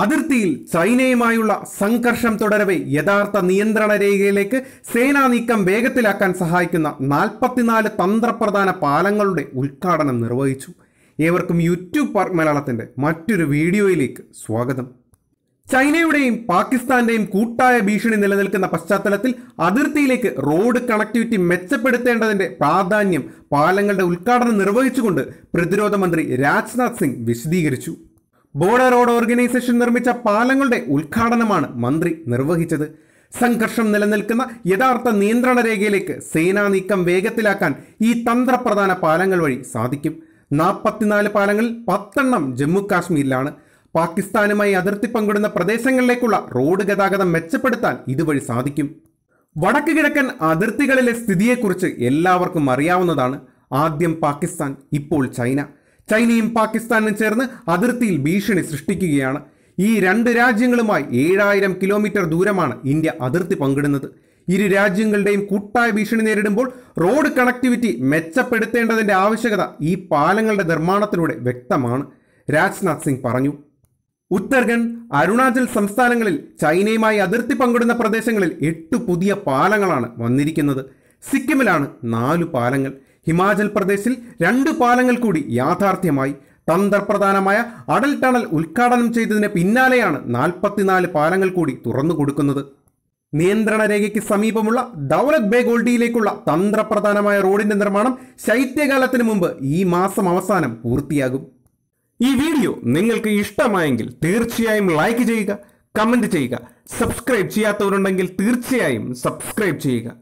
അതിർത്തിയിൽ ചൈനയുമായുള്ള സംഘർഷം തുടരവെ യഥാർത്ഥ നിയന്ത്രണ രേഖയിലേക്ക് സേനാ നീക്കം വേഗത്തിലാക്കാൻ സഹായിക്കുന്ന നാൽപ്പത്തിനാല് തന്ത്രപ്രധാന പാലങ്ങളുടെ ഉദ്ഘാടനം നിർവഹിച്ചു ഏവർക്കും യൂട്യൂബ് പാർക്ക് മലയാളത്തിൻ്റെ മറ്റൊരു വീഡിയോയിലേക്ക് സ്വാഗതം ചൈനയുടെയും പാകിസ്ഥാന്റെയും കൂട്ടായ ഭീഷണി നിലനിൽക്കുന്ന പശ്ചാത്തലത്തിൽ അതിർത്തിയിലേക്ക് റോഡ് കണക്ടിവിറ്റി മെച്ചപ്പെടുത്തേണ്ടതിന്റെ പ്രാധാന്യം പാലങ്ങളുടെ ഉദ്ഘാടനം നിർവഹിച്ചുകൊണ്ട് പ്രതിരോധ മന്ത്രി രാജ്നാഥ് സിംഗ് വിശദീകരിച്ചു ബോർഡർ റോഡ് ഓർഗനൈസേഷൻ നിർമ്മിച്ച പാലങ്ങളുടെ ഉദ്ഘാടനമാണ് മന്ത്രി നിർവഹിച്ചത് സംഘർഷം നിലനിൽക്കുന്ന യഥാർത്ഥ നിയന്ത്രണ രേഖയിലേക്ക് സേനാ നീക്കം വേഗത്തിലാക്കാൻ ഈ തന്ത്രപ്രധാന പാലങ്ങൾ വഴി സാധിക്കും നാൽപ്പത്തിനാല് പാലങ്ങളിൽ പത്തെണ്ണം ജമ്മു കാശ്മീരിലാണ് പാകിസ്ഥാനുമായി അതിർത്തി പങ്കിടുന്ന പ്രദേശങ്ങളിലേക്കുള്ള റോഡ് ഗതാഗതം മെച്ചപ്പെടുത്താൻ ഇതുവഴി സാധിക്കും വടക്ക് കിഴക്കൻ അതിർത്തികളിലെ സ്ഥിതിയെക്കുറിച്ച് എല്ലാവർക്കും അറിയാവുന്നതാണ് ആദ്യം പാകിസ്ഥാൻ ഇപ്പോൾ ചൈന ചൈനയും പാകിസ്ഥാനും ചേർന്ന് അതിർത്തിയിൽ ഭീഷണി സൃഷ്ടിക്കുകയാണ് ഈ രണ്ട് രാജ്യങ്ങളുമായി ഏഴായിരം കിലോമീറ്റർ ദൂരമാണ് ഇന്ത്യ അതിർത്തി പങ്കിടുന്നത് ഇരു രാജ്യങ്ങളുടെയും കൂട്ടായ ഭീഷണി നേരിടുമ്പോൾ റോഡ് കണക്ടിവിറ്റി മെച്ചപ്പെടുത്തേണ്ടതിൻ്റെ ആവശ്യകത ഈ പാലങ്ങളുടെ നിർമ്മാണത്തിലൂടെ വ്യക്തമാണ് രാജ്നാഥ് സിംഗ് പറഞ്ഞു ഉത്തർഖണ്ഡ് അരുണാചൽ സംസ്ഥാനങ്ങളിൽ ചൈനയുമായി അതിർത്തി പങ്കിടുന്ന പ്രദേശങ്ങളിൽ എട്ട് പുതിയ പാലങ്ങളാണ് വന്നിരിക്കുന്നത് സിക്കിമിലാണ് നാലു പാലങ്ങൾ ഹിമാചൽ പ്രദേശിൽ രണ്ട് പാലങ്ങൾ കൂടി യാഥാർത്ഥ്യമായി തന്ത്രപ്രധാനമായ അടൽ ടണൽ ഉദ്ഘാടനം ചെയ്തതിന് പിന്നാലെയാണ് നാൽപ്പത്തിനാല് പാലങ്ങൾ കൂടി തുറന്നു കൊടുക്കുന്നത് നിയന്ത്രണ രേഖയ്ക്ക് സമീപമുള്ള ദൗലത് ബേ ഗോൾഡിയിലേക്കുള്ള തന്ത്രപ്രധാനമായ റോഡിന്റെ നിർമ്മാണം ശൈത്യകാലത്തിന് മുമ്പ് ഈ മാസം അവസാനം പൂർത്തിയാകും ഈ വീഡിയോ നിങ്ങൾക്ക് ഇഷ്ടമായെങ്കിൽ തീർച്ചയായും ലൈക്ക് ചെയ്യുക കമൻറ്റ് ചെയ്യുക സബ്സ്ക്രൈബ് ചെയ്യാത്തവരുണ്ടെങ്കിൽ തീർച്ചയായും സബ്സ്ക്രൈബ് ചെയ്യുക